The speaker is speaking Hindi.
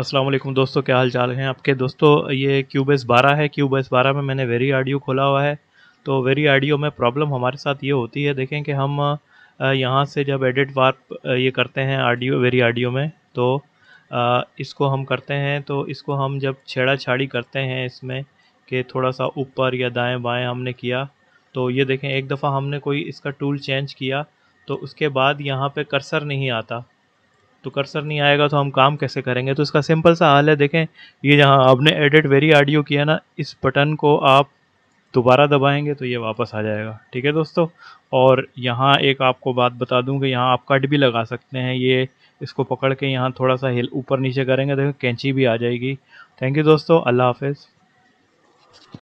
अस्सलाम वालेकुम दोस्तों क्या हाल चाल हैं आपके दोस्तों ये क्यूबेस 12 है क्यूबेस 12 में मैंने वेरी आडियो खोला हुआ है तो वेरी आडियो में प्रॉब्लम हमारे साथ ये होती है देखें कि हम यहाँ से जब एडिट वार्प ये करते हैं आडियो वेरी आडियो में तो इसको हम करते हैं तो इसको हम जब छेड़ा छाड़ी करते हैं इसमें कि थोड़ा सा ऊपर या दाएँ बाएँ हमने किया तो ये देखें एक दफ़ा हमने कोई इसका टूल चेंज किया तो उसके बाद यहाँ पर कर्सर नहीं आता तो कर्सर नहीं आएगा तो हम काम कैसे करेंगे तो इसका सिंपल सा हाल है देखें ये जहाँ आपने एडिट वेरी ऑडियो किया ना इस बटन को आप दोबारा दबाएंगे तो ये वापस आ जाएगा ठीक है दोस्तों और यहाँ एक आपको बात बता दूँ कि यहाँ आप कट भी लगा सकते हैं ये इसको पकड़ के यहाँ थोड़ा सा हिल ऊपर नीचे करेंगे देखो तो कैंची भी आ जाएगी थैंक यू दोस्तों अल्लाह हाफिज़